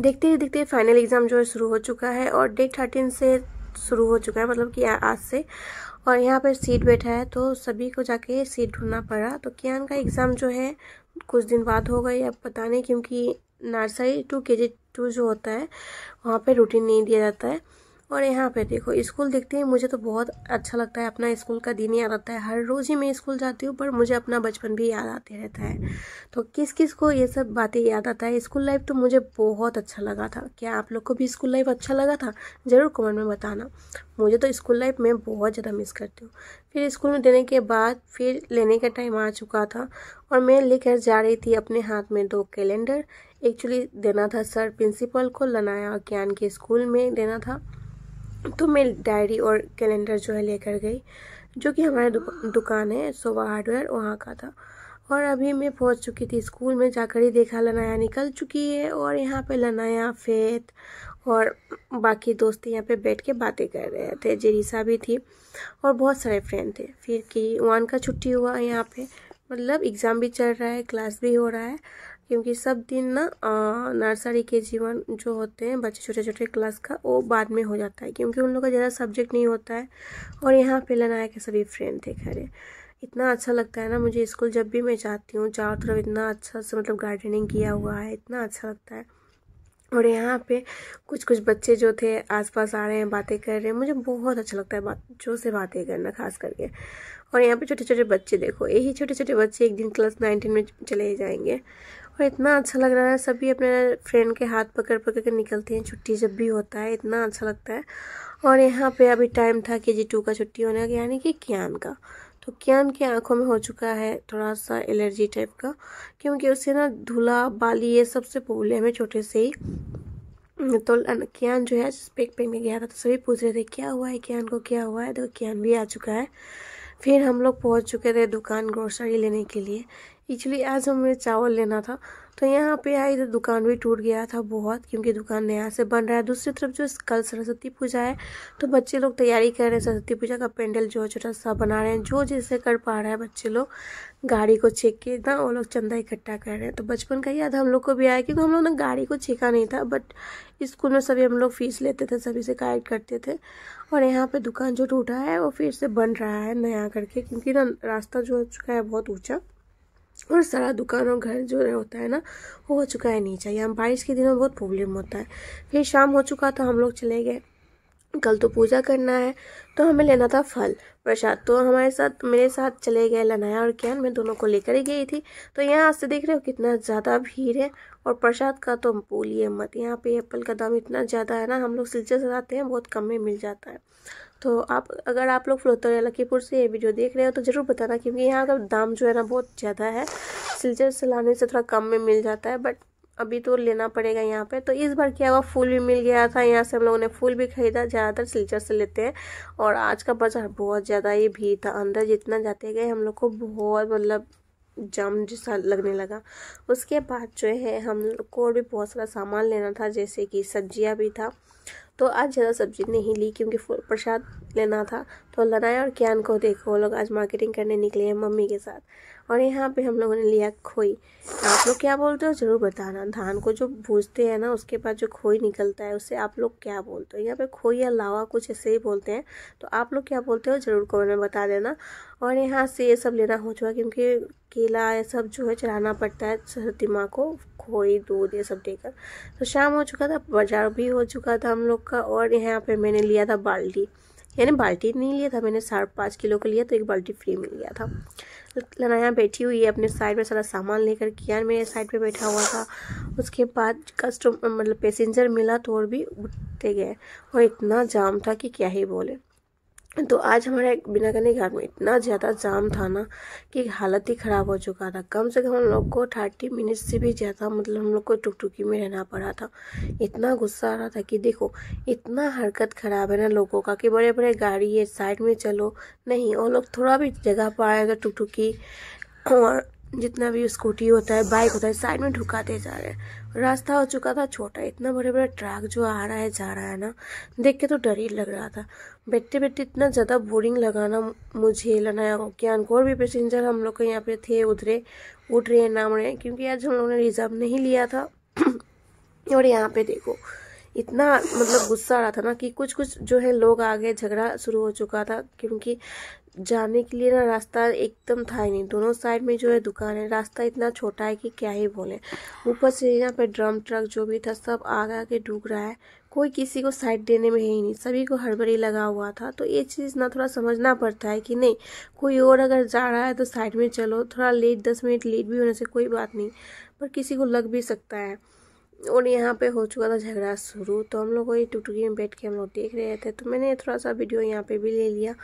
देखते ही देखते final exam जो है शुरू हो चुका है और डेट थर्टीन से शुरू हो चुका है मतलब कि आज से और यहाँ पर सीट बैठा है तो सभी को जाके सीट ढूंढना पड़ा तो कियान का एग्ज़ाम जो है कुछ दिन बाद हो गई अब पता नहीं क्योंकि नर्सरी टू के जी टू जो होता है वहाँ पे रूटीन नहीं दिया जाता है और यहाँ पे देखो स्कूल देखते हैं मुझे तो बहुत अच्छा लगता है अपना स्कूल का दिन याद आता है हर रोज़ ही मैं स्कूल जाती हूँ पर मुझे अपना बचपन भी याद आते रहता है तो किस किस को ये सब बातें याद आता है स्कूल लाइफ तो मुझे बहुत अच्छा लगा था क्या आप लोग को भी स्कूल लाइफ अच्छा लगा था ज़रूर कमेंट में बताना मुझे तो स्कूल लाइफ में बहुत ज़्यादा मिस करती हूँ फिर स्कूल में देने के बाद फिर लेने का टाइम आ चुका था और मैं लेकर जा रही थी अपने हाथ में दो कैलेंडर एक्चुअली देना था सर प्रिंसिपल को लनाया ज्ञान के स्कूल में देना था तो मैं डायरी और कैलेंडर जो है लेकर गई जो कि हमारे दु, दुकान है सोवा हार्डवेयर वहाँ का था और अभी मैं पहुँच चुकी थी स्कूल में जाकर ही देखा लनाया निकल चुकी है और यहाँ पे लनाया फेत और बाकी दोस्त यहाँ पे बैठ के बातें कर रहे थे जेरीसा भी थी और बहुत सारे फ्रेंड थे फिर कि वन का छुट्टी हुआ यहाँ पे मतलब एग्ज़ाम भी चल रहा है क्लास भी हो रहा है क्योंकि सब दिन ना नर्सरी के जीवन जो होते हैं बच्चे छोटे छोटे क्लास का वो बाद में हो जाता है क्योंकि उन लोग का ज़्यादा सब्जेक्ट नहीं होता है और यहाँ पे लनाया के सभी फ्रेंड थे खड़े इतना अच्छा लगता है ना मुझे स्कूल जब भी मैं जाती हूँ चारों तरफ इतना अच्छा से मतलब गार्डनिंग किया हुआ है इतना अच्छा लगता है और यहाँ पे कुछ कुछ बच्चे जो थे आसपास आ रहे हैं बातें कर रहे हैं मुझे बहुत अच्छा लगता है बच्चों से बातें करना खास करके और यहाँ पे छोटे छोटे बच्चे देखो यही छोटे छोटे बच्चे एक दिन क्लास नाइनटीन में चले जाएंगे और इतना अच्छा लग रहा है सभी अपने फ्रेंड के हाथ पकड़ पकड़ के निकलते हैं छुट्टी जब भी होता है इतना अच्छा लगता है और यहाँ पे अभी टाइम था के जी टू का छुट्टी होने का यानी कि ज्ञान का तो कियान की आंखों में हो चुका है थोड़ा सा एलर्जी टाइप का क्योंकि उसे ना धूला बाली ये सबसे से प्रॉब्लम है छोटे से ही हम्म, तो कियान जो है जिस पेक पे में गया था तो सभी पूछ रहे थे क्या हुआ है कियान को क्या हुआ है तो कियान भी आ चुका है फिर हम लोग पहुंच चुके थे दुकान ग्रोसरी लेने के लिए एक्चुअली आज हमें चावल लेना था तो यहाँ पे आए तो दुकान भी टूट गया था बहुत क्योंकि दुकान नया से बन रहा है दूसरी तरफ जो कल सरस्वती पूजा है तो बच्चे लोग तैयारी कर रहे हैं सरस्वती पूजा का पेंडल जो छोटा सा बना रहे हैं जो जैसे कर पा रहा है बच्चे लोग गाड़ी को छेक के ना वो लोग चंदा इकट्ठा कर रहे हैं तो बचपन का याद हम लोग को भी आया क्योंकि हम लोग ने गाड़ी को छेका नहीं था बट स्कूल में सभी हम लोग फीस लेते थे सभी से गाइड करते थे और यहाँ पर दुकान जो टूटा है वो फिर से बन रहा है नया करके क्योंकि ना रास्ता जो हो चुका है बहुत ऊँचा और सारा दुकान और घर जो होता है ना वो हो चुका है नीचे यहाँ बारिश के दिनों में बहुत प्रॉब्लम होता है फिर शाम हो चुका तो हम लोग चले गए कल तो पूजा करना है तो हमें लेना था फल प्रसाद तो हमारे साथ मेरे साथ चले गए लनाया और ज्ञान मैं दोनों को लेकर ही गई थी तो यहाँ से देख रहे हो कितना ज़्यादा भीड़ है और प्रसाद का तो बोलिए मत यहाँ पे एप्पल का दाम इतना ज़्यादा है ना हम लोग सिलचर से हैं बहुत कम में मिल जाता है तो आप अगर आप लोग फ्लोतर या लखीपुर से ये वीडियो देख रहे हो तो ज़रूर बताना क्योंकि यहाँ का दाम जो है ना बहुत ज़्यादा है सिलचर से लाने से थोड़ा कम में मिल जाता है बट अभी तो लेना पड़ेगा यहाँ पे तो इस बार क्या हुआ फूल भी मिल गया था यहाँ से हम लोगों ने फूल भी खरीदा ज़्यादातर सिलचर से लेते हैं और आज का बाज़ार बहुत ज़्यादा ही भीड़ था अंदर जितना जाते गए हम लोग को बहुत मतलब जाम जैसा लगने लगा उसके बाद जो है हम को भी बहुत सारा सामान लेना था जैसे कि सब्जियाँ भी था तो आज ज़्यादा सब्ज़ी नहीं ली क्योंकि प्रसाद लेना था तो लनाया और कियान को देखो वो लोग आज मार्केटिंग करने निकले हैं मम्मी के साथ और यहाँ पे हम लोगों ने लिया खोई आप लोग क्या बोलते हो ज़रूर बताना धान को जो भूजते हैं ना उसके बाद जो खोई निकलता है उससे आप लोग क्या बोलते हो यहाँ पे खोई या लावा कुछ ऐसे ही बोलते हैं तो आप लोग क्या बोलते हो ज़रूर कमेंट में बता देना और यहाँ से ये सब लेना हो चुका क्योंकि केला ये सब जो है चढ़ाना पड़ता है सरती माँ को खोई दूध ये सब देकर तो शाम हो चुका था बाजार भी हो चुका था हम लोग का और यहाँ पर मैंने लिया था बाल्टी यानी बाल्टी नहीं लिया था मैंने साढ़े पाँच किलो का लिया तो एक बाल्टी फ्री मिल गया था लनाया बैठी हुई है अपने साइड में सारा सामान लेकर यार मेरे साइड पे बैठा हुआ था उसके बाद कस्टम मतलब पैसेंजर मिला तो और भी उठते गए और इतना जाम था कि क्या ही बोले तो आज हमारा बिना कहने घाट में इतना ज़्यादा जाम था ना कि हालत ही ख़राब हो चुका था कम से कम हम लोग को थर्टी मिनट से भी ज़्यादा मतलब हम लोग को टुकटुकी में रहना पड़ा था इतना गुस्सा आ रहा था कि देखो इतना हरकत ख़राब है ना लोगों का कि बड़े बड़े गाड़ी है साइड में चलो नहीं और लोग थोड़ा भी जगह पर आए तो टुकटुकी और जितना भी स्कूटी होता है बाइक होता है साइड में ढुकाते जा रहे हैं रास्ता हो चुका था छोटा इतना बड़े बड़े ट्रक जो आ रहा है जा रहा है ना देख के तो डर ही लग रहा था बैठते बैठते इतना ज़्यादा बोरिंग लगाना मुझे लनाया ज्ञान को और भी पैसेंजर हम लोग के यहाँ पे थे उधरे उठ रहे हैं नाम रहे क्योंकि आज हम लोगों ने रिजर्व नहीं लिया था और यहाँ पे देखो इतना मतलब गुस्सा आ रहा था ना कि कुछ कुछ जो है लोग आगे झगड़ा शुरू हो चुका था क्योंकि जाने के लिए ना रास्ता एकदम था ही नहीं दोनों साइड में जो है दुकान है रास्ता इतना छोटा है कि क्या ही बोले ऊपर से यहाँ पे ड्रम ट्रक जो भी था सब आग आके डूब रहा है कोई किसी को साइड देने में है ही नहीं सभी को हड़बड़ी लगा हुआ था तो ये चीज़ ना थोड़ा समझना पड़ता है कि नहीं कोई और अगर जा रहा है तो साइड में चलो थोड़ा लेट दस मिनट लेट भी होने से कोई बात नहीं पर किसी को लग भी सकता है और यहाँ पे हो चुका था झगड़ा शुरू तो हम लोग वही टुटकी में बैठ के हम लोग देख रहे थे तो मैंने थोड़ा सा वीडियो यहाँ पे भी ले लिया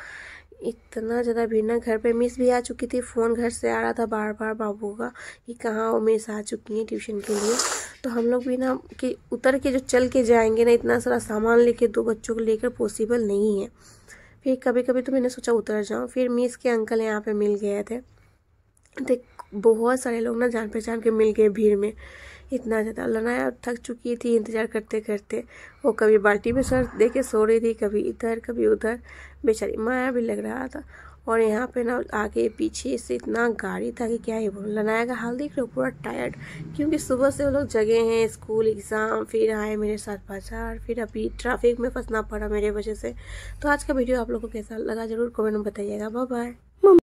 इतना ज़्यादा भीड़ ना घर पे मिस भी आ चुकी थी फ़ोन घर से आ रहा था बार बार बाबू का कि कहाँ वो मिस आ चुकी हैं ट्यूशन के लिए तो हम लोग भी ना कि उतर के जो चल के जाएंगे ना इतना सारा सामान लेके दो बच्चों को लेकर पॉसिबल नहीं है फिर कभी कभी तो मैंने सोचा उतर जाऊँ फिर मिस के अंकल यहाँ पर मिल गए थे देख बहुत सारे लोग ना जान पहचान के मिल गए भीड़ में इतना ज़्यादा लनाया थक चुकी थी इंतज़ार करते करते वो कभी बाल्टी में सर दे के सो रही थी कभी इधर कभी उधर बेचारी माया भी लग रहा था और यहाँ पे ना आगे पीछे से इतना गाड़ी था कि क्या ही बोलूँ लनाया का हाल देख रहे हो पूरा टायर्ड क्योंकि सुबह से वो लोग जगे हैं स्कूल एग्ज़ाम फिर आए मेरे साथ बाजार फिर अभी ट्रैफिक में फंसना पड़ा मेरे वजह से तो आज का वीडियो आप लोगों को कैसा लगा ज़रूर कमेंट में बताइएगा बाय